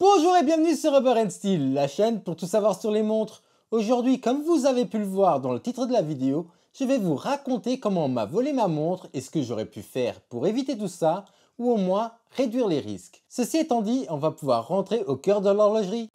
Bonjour et bienvenue sur Rubber and Steel, la chaîne pour tout savoir sur les montres. Aujourd'hui, comme vous avez pu le voir dans le titre de la vidéo, je vais vous raconter comment on m'a volé ma montre et ce que j'aurais pu faire pour éviter tout ça, ou au moins réduire les risques. Ceci étant dit, on va pouvoir rentrer au cœur de l'horlogerie.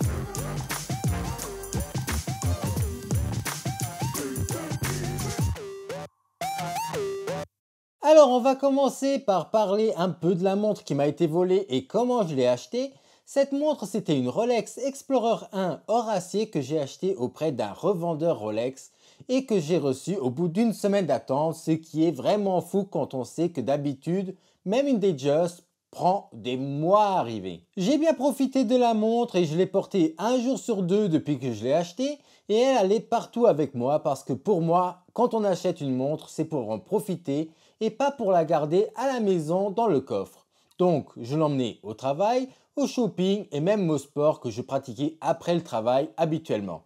Alors on va commencer par parler un peu de la montre qui m'a été volée et comment je l'ai achetée, cette montre, c'était une Rolex Explorer 1 hors acier que j'ai acheté auprès d'un revendeur Rolex et que j'ai reçu au bout d'une semaine d'attente, ce qui est vraiment fou quand on sait que d'habitude, même une Datejust prend des mois à arriver. J'ai bien profité de la montre et je l'ai portée un jour sur deux depuis que je l'ai achetée et elle allait partout avec moi parce que pour moi, quand on achète une montre, c'est pour en profiter et pas pour la garder à la maison dans le coffre. Donc, je l'emmenais au travail, au shopping et même au sport que je pratiquais après le travail habituellement.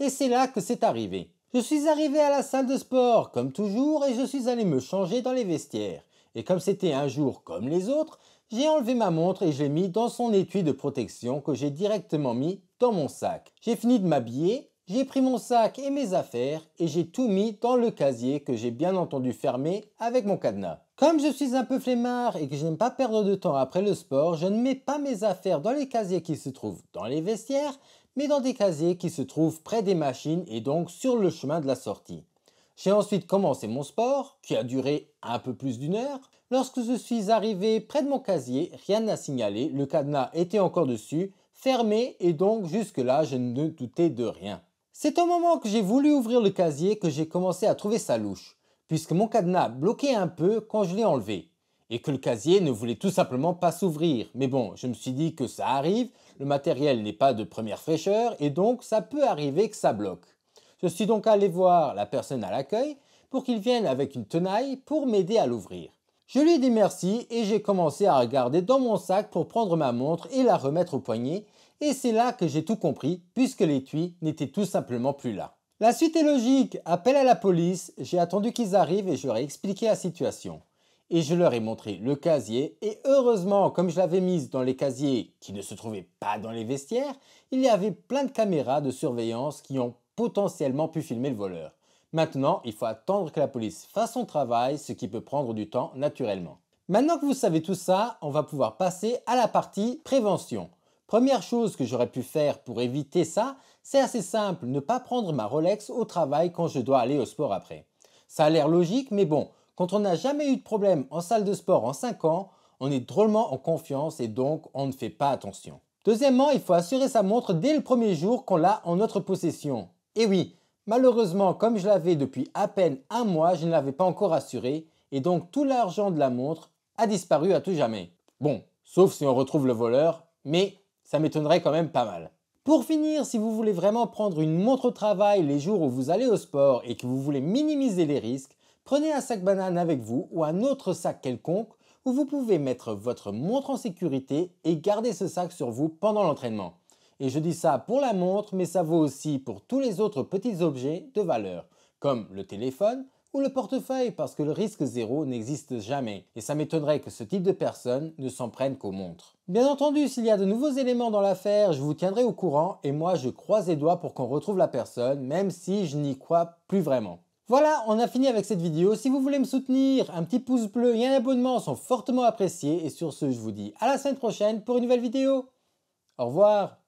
Et c'est là que c'est arrivé. Je suis arrivé à la salle de sport, comme toujours, et je suis allé me changer dans les vestiaires. Et comme c'était un jour comme les autres, j'ai enlevé ma montre et je l'ai mis dans son étui de protection que j'ai directement mis dans mon sac. J'ai fini de m'habiller j'ai pris mon sac et mes affaires et j'ai tout mis dans le casier que j'ai bien entendu fermé avec mon cadenas. Comme je suis un peu flemmard et que je n'aime pas perdre de temps après le sport, je ne mets pas mes affaires dans les casiers qui se trouvent dans les vestiaires, mais dans des casiers qui se trouvent près des machines et donc sur le chemin de la sortie. J'ai ensuite commencé mon sport, qui a duré un peu plus d'une heure. Lorsque je suis arrivé près de mon casier, rien n'a signalé, le cadenas était encore dessus, fermé, et donc jusque-là, je ne doutais de rien. C'est au moment que j'ai voulu ouvrir le casier que j'ai commencé à trouver sa louche, puisque mon cadenas bloquait un peu quand je l'ai enlevé, et que le casier ne voulait tout simplement pas s'ouvrir. Mais bon, je me suis dit que ça arrive, le matériel n'est pas de première fraîcheur, et donc ça peut arriver que ça bloque. Je suis donc allé voir la personne à l'accueil pour qu'il vienne avec une tenaille pour m'aider à l'ouvrir. Je lui ai dit merci et j'ai commencé à regarder dans mon sac pour prendre ma montre et la remettre au poignet et c'est là que j'ai tout compris, puisque l'étui n'était tout simplement plus là. La suite est logique, appel à la police, j'ai attendu qu'ils arrivent et je leur ai expliqué la situation. Et je leur ai montré le casier, et heureusement, comme je l'avais mise dans les casiers qui ne se trouvaient pas dans les vestiaires, il y avait plein de caméras de surveillance qui ont potentiellement pu filmer le voleur. Maintenant, il faut attendre que la police fasse son travail, ce qui peut prendre du temps naturellement. Maintenant que vous savez tout ça, on va pouvoir passer à la partie prévention. Première chose que j'aurais pu faire pour éviter ça, c'est assez simple, ne pas prendre ma Rolex au travail quand je dois aller au sport après. Ça a l'air logique, mais bon, quand on n'a jamais eu de problème en salle de sport en 5 ans, on est drôlement en confiance et donc on ne fait pas attention. Deuxièmement, il faut assurer sa montre dès le premier jour qu'on l'a en notre possession. Et oui, malheureusement, comme je l'avais depuis à peine un mois, je ne l'avais pas encore assurée et donc tout l'argent de la montre a disparu à tout jamais. Bon, sauf si on retrouve le voleur, mais ça m'étonnerait quand même pas mal. Pour finir, si vous voulez vraiment prendre une montre au travail les jours où vous allez au sport et que vous voulez minimiser les risques, prenez un sac banane avec vous ou un autre sac quelconque où vous pouvez mettre votre montre en sécurité et garder ce sac sur vous pendant l'entraînement. Et je dis ça pour la montre, mais ça vaut aussi pour tous les autres petits objets de valeur, comme le téléphone, ou le portefeuille parce que le risque zéro n'existe jamais et ça m'étonnerait que ce type de personne ne s'en prenne qu'aux montres. Bien entendu, s'il y a de nouveaux éléments dans l'affaire, je vous tiendrai au courant et moi je croise les doigts pour qu'on retrouve la personne même si je n'y crois plus vraiment. Voilà, on a fini avec cette vidéo. Si vous voulez me soutenir, un petit pouce bleu et un abonnement sont fortement appréciés. Et sur ce, je vous dis à la semaine prochaine pour une nouvelle vidéo. Au revoir